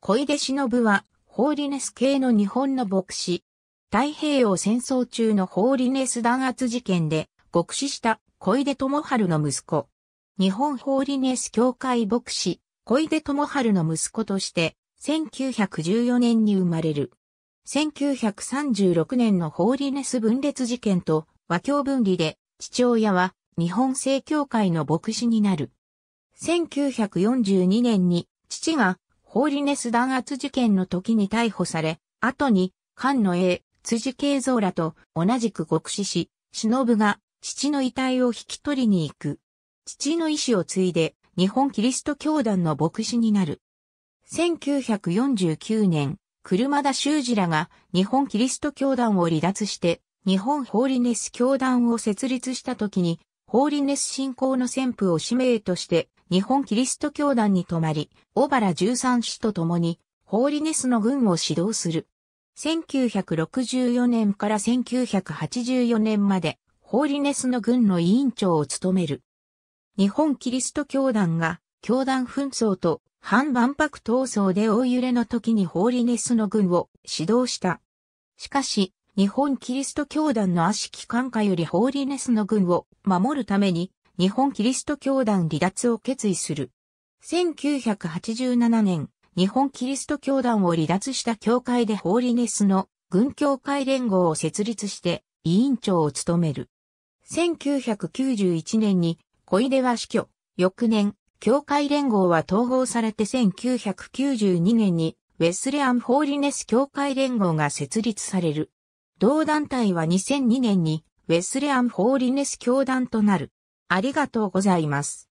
小出忍は、ホーリネス系の日本の牧師。太平洋戦争中のホーリネス弾圧事件で、牧師した小出智春の息子。日本ホーリネス教会牧師、小出智春の息子として、1914年に生まれる。1936年のホーリネス分裂事件と和教分離で、父親は日本正教会の牧師になる。1942年に父がホーリネス弾圧事件の時に逮捕され、後に、菅野英、辻慶三らと同じく獄死し、忍が父の遺体を引き取りに行く。父の意志を継いで、日本キリスト教団の牧師になる。1949年、車田修二らが日本キリスト教団を離脱して、日本ホーリネス教団を設立した時に、ホーリネス信仰の先布を使命として日本キリスト教団に泊まり、小原13氏と共に、ホーリネスの軍を指導する。1964年から1984年まで、ホーリネスの軍の委員長を務める。日本キリスト教団が、教団紛争と反万博闘争で大揺れの時にホーリネスの軍を指導した。しかし、日本キリスト教団の悪しき感化よりホーリネスの軍を守るために、日本キリスト教団離脱を決意する。1987年、日本キリスト教団を離脱した教会でホーリネスの軍教会連合を設立して委員長を務める。1991年に小出は死去。翌年、教会連合は統合されて1992年にウェスレアン・ホーリネス教会連合が設立される。同団体は2002年にウェスレアン・ホーリネス教団となる。ありがとうございます。